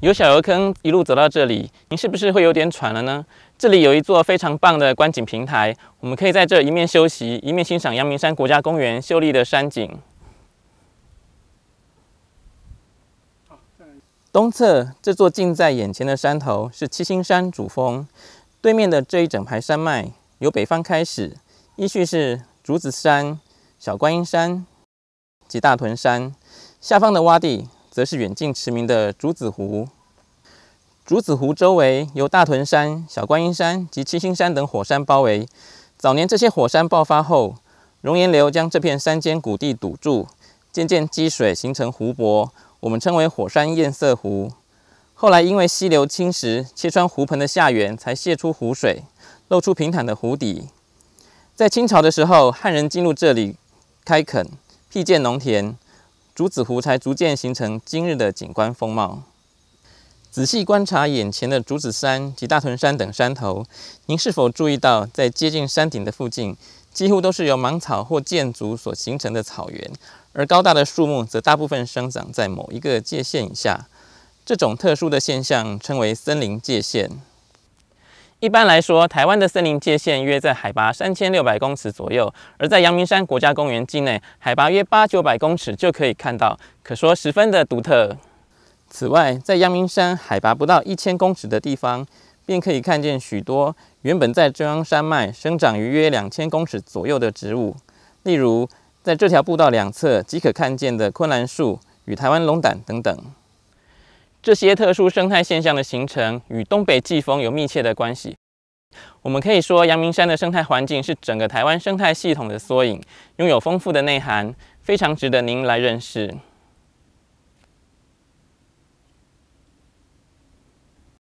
有小油坑，一路走到这里，您是不是会有点喘了呢？这里有一座非常棒的观景平台，我们可以在这一面休息，一面欣赏阳明山国家公园秀丽的山景。东侧这座近在眼前的山头是七星山主峰，对面的这一整排山脉由北方开始，依序是竹子山、小观音山及大屯山，下方的洼地。则是远近驰名的竹子湖。竹子湖周围由大屯山、小观音山及七星山等火山包围。早年这些火山爆发后，熔岩流将这片山间谷地堵住，渐渐积水形成湖泊，我们称为火山堰塞湖。后来因为溪流侵蚀切穿湖盆的下缘，才泄出湖水，露出平坦的湖底。在清朝的时候，汉人进入这里开垦，辟建农田。竹子湖才逐渐形成今日的景观风貌。仔细观察眼前的竹子山及大屯山等山头，您是否注意到，在接近山顶的附近，几乎都是由芒草或箭竹所形成的草原，而高大的树木则大部分生长在某一个界限以下。这种特殊的现象称为森林界限。一般来说，台湾的森林界限约在海拔三千六百公尺左右，而在阳明山国家公园境内，海拔约八九百公尺就可以看到，可说十分的独特。此外，在阳明山海拔不到一千公尺的地方，便可以看见许多原本在中央山脉生长于约两千公尺左右的植物，例如在这条步道两侧即可看见的昆兰树与台湾龙胆等等。这些特殊生态现象的形成与东北季风有密切的关系。我们可以说，阳明山的生态环境是整个台湾生态系统的缩影，拥有丰富的内涵，非常值得您来认识。